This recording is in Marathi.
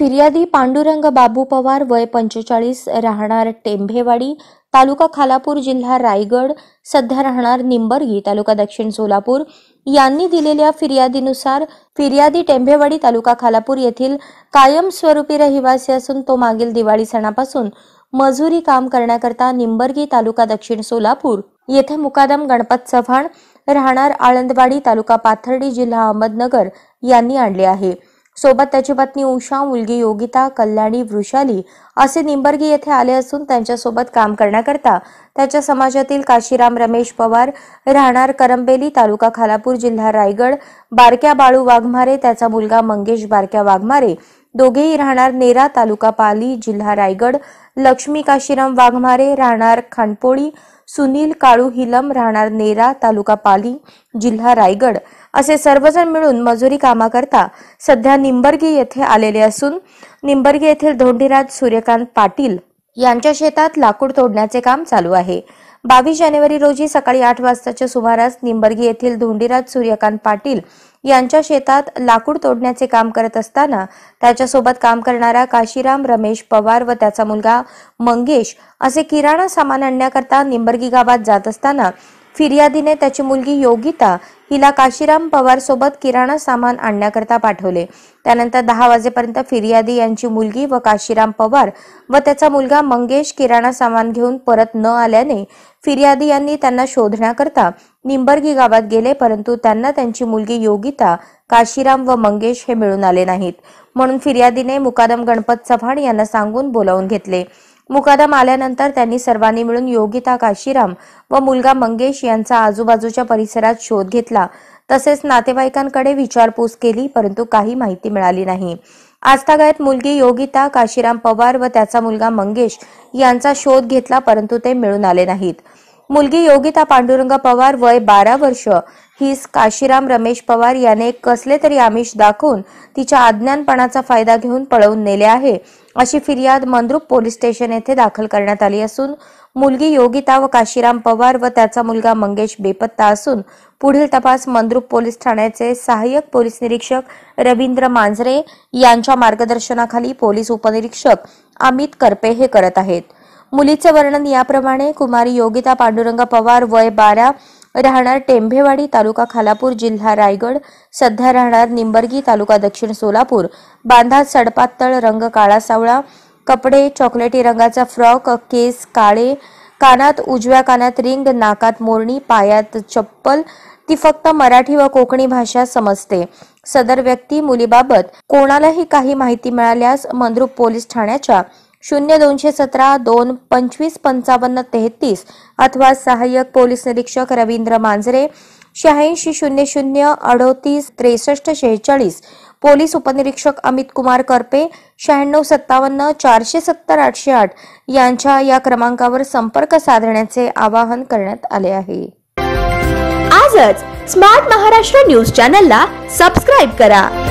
फिर्यादी पांडुरंग बाबू पवार वय पंचेचाळीस राहणार टेंभेवाडी तालुका खालापूर जिल्हा रायगड सध्या राहणार निंबर्गी तालुका दक्षिण सोलापूर यांनी दिलेल्या फिर्यादीनुसार फिर्यादी टेंभेवाडी तालुका खालापूर येथील कायमस्वरूपी रहिवासी असून तो मागील दिवाळी सणापासून मजुरी काम करण्याकरता निंबर्गी तालुका दक्षिण सोलापूर येथे मुकादम गणपत चव्हाण राहणार आळंदवाडी तालुका पाथर्डी जिल्हा अहमदनगर यांनी आणले आहे सोबत त्याची पत्नी उषा मुलगी योगिता कल्याणी वृषाली असे निंबर्गी येथे आले असून त्यांच्यासोबत काम करण्याकरता त्याच्या समाजातील काशीराम रमेश पवार राहणार करंबेली तालुका खालापूर जिल्हा रायगड बारक्या बाळू वाघमारे त्याचा मुलगा मंगेश बारक्या वाघमारे दोघेही राहणार नेरा तालुका पाली जिल्हा रायगड लक्ष्मी काशीराम वाघमारे राहणार खानपोळी सुनील काळू हिलम राहणार नेरा तालुका पाली जिल्हा रायगड असे सर्वजण मिळून मजुरी कामाकरता सध्या निंबर्गे येथे आलेले असून निंबर्गे येथील धोंडीराज सूर्यकांत पाटील यांच्या शेतात लाकूड तोडण्याचे काम चालू आहे बावीस जानेवारी रोजी सकाळी आठ वाजताच्या सुमारास निंबर्गी येथील धोंडीराज सूर्यकांत पाटील यांच्या शेतात लाकूड तोडण्याचे काम करत असताना त्याच्यासोबत काम करणारा काशीराम रमेश पवार व त्याचा मुलगा मंगेश असे किराणा सामान आणण्याकरता निंबर्गी गावात जात असताना फिर्यादीने त्याची मुलगी योगिता हिला काशीराम पवार सोबत किराणा सामान आणण्याकरता पाठवले त्यानंतर दहा वाजेपर्यंत फिर्यादी यांची मुलगी व काशीराम पवार व त्याचा मुलगा मंगेश किराणा सामान घेऊन परत न आल्याने फिर्यादी यांनी त्यांना शोधण्याकरता निंबर्गी गावात गेले परंतु त्यांना त्यांची मुलगी योगिता काशीराम व मंगेश हे मिळून आले नाहीत म्हणून फिर्यादीने मुकादम गणपत चव्हाण यांना सांगून बोलावून घेतले मुकादम आल्यानंतर त्यांनी सर्वांनी मिळून योगिता काशीराम व मुलगा मंगेश यांचा आजूबाजूच्या परिसरात शोध घेतला तसेच नातेवाईकांकडे विचारपूस केली परंतु काही माहिती मिळाली नाही आजतागायत मुलगी योगिता काशीराम पवार व त्याचा मुलगा मंगेश यांचा शोध घेतला परंतु ते मिळून आले नाहीत मुलगी योगिता पांडुरंग पवार वय बारा वर्ष ही काशीराम रमेश पवार याने कसले तरी आमिष दाखवून तिच्या अज्ञानपणाचा फायदा घेऊन पळवून नेले आहे अशी फिर्याद मंद्रुप पोलीस स्टेशन येथे दाखल करण्यात आली असून मुलगी योगिता व काशीराम पवार व त्याचा मुलगा मंगेश बेपत्ता असून पुढील तपास मंद्रुप पोलीस ठाण्याचे सहाय्यक पोलीस निरीक्षक रवींद्र मांजरे यांच्या मार्गदर्शनाखाली पोलीस उपनिरीक्षक अमित करपे हे करत आहेत मुलीचे वर्णन याप्रमाणे कुमारी योगिता पांडुरंग पवार वय बारा राहणार टेंभेवाडी तालुका खालापूर जिल्हा रायगड सध्या राहणार निंबर्गी तालुका दक्षिण सोलापूर बांधा सडपातळ रंग काळा सावळा कपडे चॉकलेटी रंगाचा फ्रॉक केस काळे कानात उजव्या कानात रिंग नाकात मोरणी पायात चप्पल ती फक्त मराठी व कोकणी भाषा समजते सदर व्यक्ती मुलीबाबत कोणालाही काही माहिती मिळाल्यास मंद्रुप पोलीस ठाण्याच्या शून्य दोनशे सतरा दोन पंचवीस पंचावन्न तेहतीस अथवा सहाय्यक पोलीस निरीक्षक रवींद्र मांजरे शहाऐंशी शून्य शून्य अडोतीस त्रेसष्ट शेहेचाळीस पोलीस उपनिरीक्षक अमित कुमार करपे शहाण्णव सत्तावन्न चारशे सत्तर आठशे आठ यांच्या या क्रमांकावर संपर्क साधण्याचे आवाहन करण्यात आले आहे आजच स्मार्ट महाराष्ट्र न्यूज चॅनलला सबस्क्राईब करा